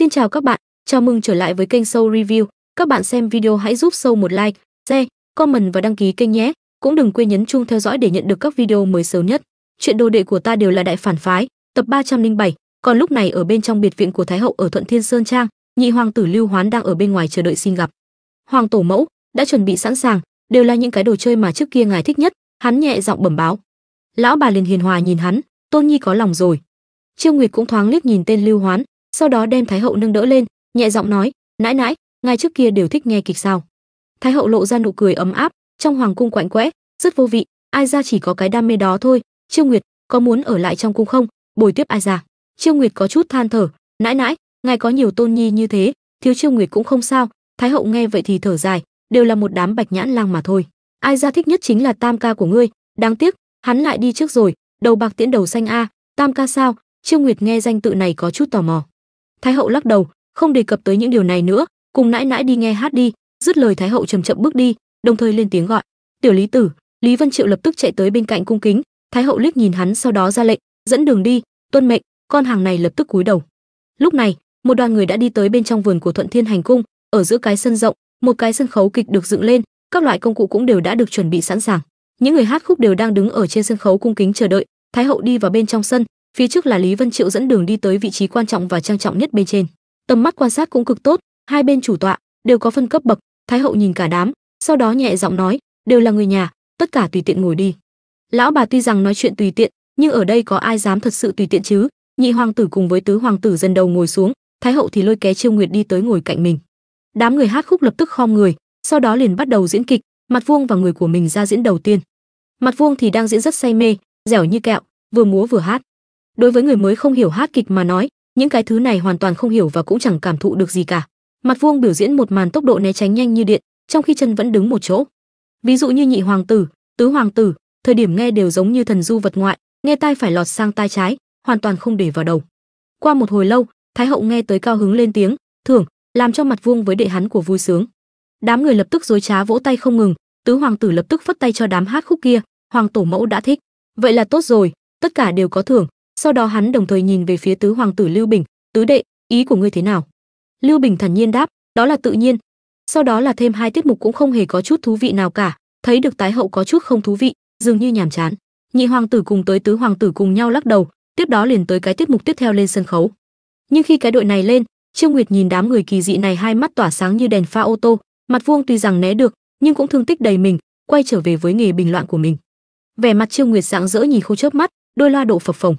Xin chào các bạn, chào mừng trở lại với kênh Show Review. Các bạn xem video hãy giúp Show một like, share, comment và đăng ký kênh nhé. Cũng đừng quên nhấn chuông theo dõi để nhận được các video mới sớm nhất. Chuyện đồ đệ của ta đều là đại phản phái, tập 307. Còn lúc này ở bên trong biệt viện của Thái hậu ở Thuận Thiên Sơn Trang, nhị hoàng tử Lưu Hoán đang ở bên ngoài chờ đợi xin gặp. Hoàng tổ mẫu đã chuẩn bị sẵn sàng, đều là những cái đồ chơi mà trước kia ngài thích nhất, hắn nhẹ giọng bẩm báo. Lão bà liền hiền hòa nhìn hắn, Tôn Nhi có lòng rồi. Trương Nguyệt cũng thoáng liếc nhìn tên Lưu Hoán, sau đó đem thái hậu nâng đỡ lên nhẹ giọng nói nãi nãi ngài trước kia đều thích nghe kịch sao thái hậu lộ ra nụ cười ấm áp trong hoàng cung quạnh quẽ rất vô vị ai ra chỉ có cái đam mê đó thôi chiêu nguyệt có muốn ở lại trong cung không bồi tiếp ai ra chiêu nguyệt có chút than thở nãi nãi ngài có nhiều tôn nhi như thế thiếu chiêu nguyệt cũng không sao thái hậu nghe vậy thì thở dài đều là một đám bạch nhãn lang mà thôi ai ra thích nhất chính là tam ca của ngươi đáng tiếc hắn lại đi trước rồi đầu bạc tiễn đầu xanh a tam ca sao chiêu nguyệt nghe danh tự này có chút tò mò thái hậu lắc đầu không đề cập tới những điều này nữa cùng nãi nãi đi nghe hát đi dứt lời thái hậu chậm chậm bước đi đồng thời lên tiếng gọi tiểu lý tử lý vân triệu lập tức chạy tới bên cạnh cung kính thái hậu liếc nhìn hắn sau đó ra lệnh dẫn đường đi tuân mệnh con hàng này lập tức cúi đầu lúc này một đoàn người đã đi tới bên trong vườn của thuận thiên hành cung ở giữa cái sân rộng một cái sân khấu kịch được dựng lên các loại công cụ cũng đều đã được chuẩn bị sẵn sàng những người hát khúc đều đang đứng ở trên sân khấu cung kính chờ đợi thái hậu đi vào bên trong sân phía trước là lý vân triệu dẫn đường đi tới vị trí quan trọng và trang trọng nhất bên trên tầm mắt quan sát cũng cực tốt hai bên chủ tọa đều có phân cấp bậc thái hậu nhìn cả đám sau đó nhẹ giọng nói đều là người nhà tất cả tùy tiện ngồi đi lão bà tuy rằng nói chuyện tùy tiện nhưng ở đây có ai dám thật sự tùy tiện chứ nhị hoàng tử cùng với tứ hoàng tử dần đầu ngồi xuống thái hậu thì lôi ké chiêu nguyệt đi tới ngồi cạnh mình đám người hát khúc lập tức khom người sau đó liền bắt đầu diễn kịch mặt vuông và người của mình ra diễn đầu tiên mặt vuông thì đang diễn rất say mê dẻo như kẹo vừa múa vừa hát đối với người mới không hiểu hát kịch mà nói những cái thứ này hoàn toàn không hiểu và cũng chẳng cảm thụ được gì cả mặt vuông biểu diễn một màn tốc độ né tránh nhanh như điện trong khi chân vẫn đứng một chỗ ví dụ như nhị hoàng tử tứ hoàng tử thời điểm nghe đều giống như thần du vật ngoại nghe tai phải lọt sang tai trái hoàn toàn không để vào đầu qua một hồi lâu thái hậu nghe tới cao hứng lên tiếng thưởng làm cho mặt vuông với đệ hắn của vui sướng đám người lập tức rối trá vỗ tay không ngừng tứ hoàng tử lập tức phất tay cho đám hát khúc kia hoàng tổ mẫu đã thích vậy là tốt rồi tất cả đều có thưởng sau đó hắn đồng thời nhìn về phía tứ hoàng tử lưu bình tứ đệ ý của ngươi thế nào lưu bình thản nhiên đáp đó là tự nhiên sau đó là thêm hai tiết mục cũng không hề có chút thú vị nào cả thấy được tái hậu có chút không thú vị dường như nhàm chán nhị hoàng tử cùng tới tứ hoàng tử cùng nhau lắc đầu tiếp đó liền tới cái tiết mục tiếp theo lên sân khấu nhưng khi cái đội này lên trương nguyệt nhìn đám người kỳ dị này hai mắt tỏa sáng như đèn pha ô tô mặt vuông tuy rằng né được nhưng cũng thương tích đầy mình quay trở về với nghề bình loạn của mình vẻ mặt trương nguyệt rạng rỡ nhìn khô chớp mắt đôi loa độ phập phồng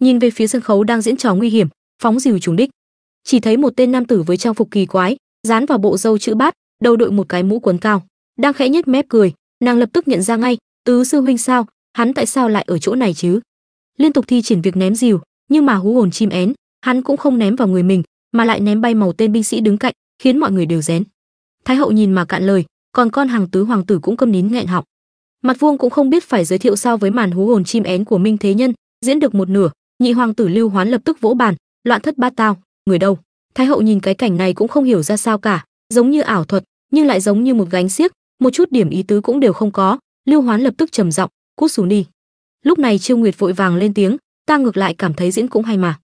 nhìn về phía sân khấu đang diễn trò nguy hiểm phóng dìu trùng đích chỉ thấy một tên nam tử với trang phục kỳ quái dán vào bộ râu chữ bát đầu đội một cái mũ quấn cao đang khẽ nhếch mép cười nàng lập tức nhận ra ngay tứ sư huynh sao hắn tại sao lại ở chỗ này chứ liên tục thi triển việc ném dìu nhưng mà hú hồn chim én hắn cũng không ném vào người mình mà lại ném bay màu tên binh sĩ đứng cạnh khiến mọi người đều rén thái hậu nhìn mà cạn lời còn con hàng tứ hoàng tử cũng câm nín nghẹn họng mặt vuông cũng không biết phải giới thiệu sao với màn hú hồn chim én của minh thế nhân diễn được một nửa nhị hoàng tử lưu hoán lập tức vỗ bàn loạn thất bát tao người đâu thái hậu nhìn cái cảnh này cũng không hiểu ra sao cả giống như ảo thuật nhưng lại giống như một gánh xiếc một chút điểm ý tứ cũng đều không có lưu hoán lập tức trầm giọng cút xuống đi lúc này trương nguyệt vội vàng lên tiếng ta ngược lại cảm thấy diễn cũng hay mà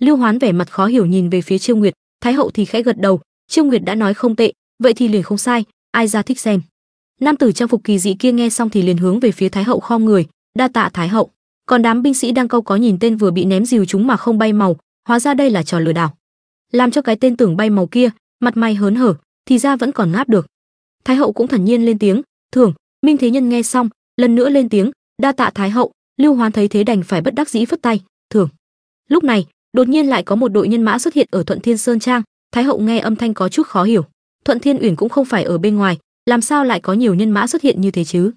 lưu hoán vẻ mặt khó hiểu nhìn về phía trương nguyệt thái hậu thì khẽ gật đầu trương nguyệt đã nói không tệ vậy thì liền không sai ai ra thích xem nam tử trang phục kỳ dị kia nghe xong thì liền hướng về phía thái hậu khom người đa tạ thái hậu còn đám binh sĩ đang câu có nhìn tên vừa bị ném dìu chúng mà không bay màu hóa ra đây là trò lừa đảo làm cho cái tên tưởng bay màu kia mặt mày hớn hở thì ra vẫn còn ngáp được thái hậu cũng thản nhiên lên tiếng thưởng minh thế nhân nghe xong lần nữa lên tiếng đa tạ thái hậu lưu hoán thấy thế đành phải bất đắc dĩ phất tay thưởng lúc này đột nhiên lại có một đội nhân mã xuất hiện ở thuận thiên sơn trang thái hậu nghe âm thanh có chút khó hiểu thuận thiên uyển cũng không phải ở bên ngoài làm sao lại có nhiều nhân mã xuất hiện như thế chứ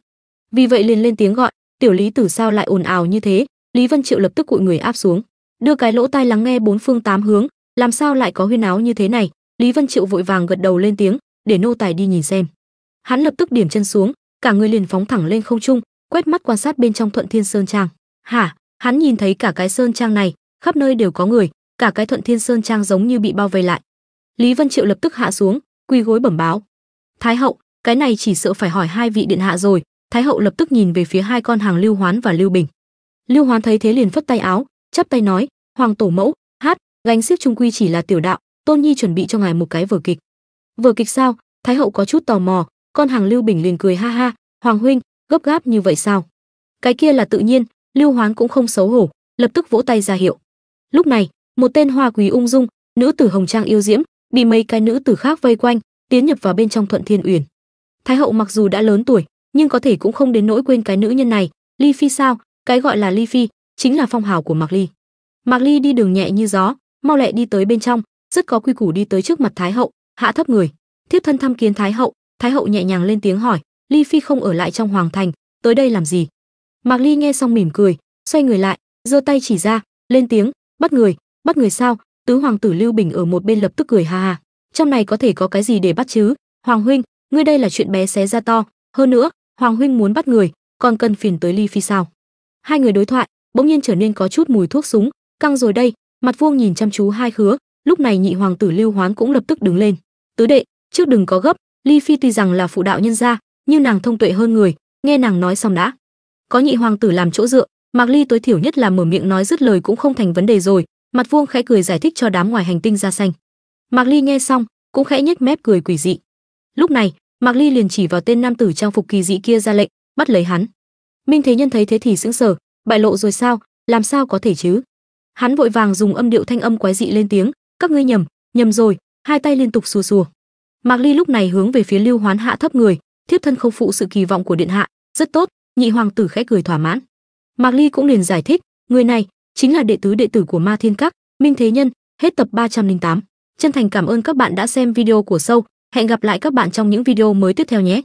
vì vậy liền lên tiếng gọi tiểu lý tử sao lại ồn ào như thế lý vân triệu lập tức cụi người áp xuống đưa cái lỗ tai lắng nghe bốn phương tám hướng làm sao lại có huyên áo như thế này lý vân triệu vội vàng gật đầu lên tiếng để nô tài đi nhìn xem hắn lập tức điểm chân xuống cả người liền phóng thẳng lên không trung quét mắt quan sát bên trong thuận thiên sơn trang hả hắn nhìn thấy cả cái sơn trang này khắp nơi đều có người cả cái thuận thiên sơn trang giống như bị bao vây lại lý vân triệu lập tức hạ xuống quỳ gối bẩm báo thái hậu cái này chỉ sợ phải hỏi hai vị điện hạ rồi thái hậu lập tức nhìn về phía hai con hàng lưu hoán và lưu bình lưu hoán thấy thế liền phất tay áo chắp tay nói hoàng tổ mẫu hát gánh xiếc trung quy chỉ là tiểu đạo tôn nhi chuẩn bị cho ngài một cái vở kịch vở kịch sao thái hậu có chút tò mò con hàng lưu bình liền cười ha ha hoàng huynh gấp gáp như vậy sao cái kia là tự nhiên lưu hoán cũng không xấu hổ lập tức vỗ tay ra hiệu lúc này một tên hoa quý ung dung nữ tử hồng trang yêu diễm bị mấy cái nữ tử khác vây quanh tiến nhập vào bên trong thuận thiên uyển thái hậu mặc dù đã lớn tuổi nhưng có thể cũng không đến nỗi quên cái nữ nhân này, Ly Phi sao? Cái gọi là Ly Phi chính là phong hào của Mạc Ly. Mạc Ly đi đường nhẹ như gió, mau lẹ đi tới bên trong, rất có quy củ đi tới trước mặt Thái hậu, hạ thấp người, thiếp thân thăm kiến Thái hậu, Thái hậu nhẹ nhàng lên tiếng hỏi, Ly Phi không ở lại trong hoàng thành, tới đây làm gì? Mạc Ly nghe xong mỉm cười, xoay người lại, giơ tay chỉ ra, lên tiếng, bắt người, bắt người sao? Tứ hoàng tử Lưu Bình ở một bên lập tức cười ha ha, trong này có thể có cái gì để bắt chứ? Hoàng huynh, ngươi đây là chuyện bé xé ra to, hơn nữa, hoàng huynh muốn bắt người còn cần phiền tới ly phi sao hai người đối thoại bỗng nhiên trở nên có chút mùi thuốc súng căng rồi đây mặt vuông nhìn chăm chú hai khứa lúc này nhị hoàng tử lưu hoán cũng lập tức đứng lên tứ đệ trước đừng có gấp ly phi tuy rằng là phụ đạo nhân gia nhưng nàng thông tuệ hơn người nghe nàng nói xong đã có nhị hoàng tử làm chỗ dựa mạc ly tối thiểu nhất là mở miệng nói dứt lời cũng không thành vấn đề rồi mặt vuông khẽ cười giải thích cho đám ngoài hành tinh ra xanh mạc ly nghe xong cũng khẽ nhếch mép cười quỷ dị lúc này Mạc Ly liền chỉ vào tên nam tử trang phục kỳ dị kia ra lệnh, bắt lấy hắn. Minh Thế Nhân thấy thế thì sững sờ, bại lộ rồi sao, làm sao có thể chứ? Hắn vội vàng dùng âm điệu thanh âm quái dị lên tiếng, các ngươi nhầm, nhầm rồi, hai tay liên tục xùa xùa. Mạc Ly lúc này hướng về phía Lưu Hoán hạ thấp người, thiếp thân không phụ sự kỳ vọng của điện hạ, rất tốt, nhị hoàng tử khẽ cười thỏa mãn. Mạc Ly cũng liền giải thích, người này chính là đệ tứ đệ tử của Ma Thiên Các, Minh Thế Nhân, hết tập 308. Chân thành cảm ơn các bạn đã xem video của sâu Hẹn gặp lại các bạn trong những video mới tiếp theo nhé.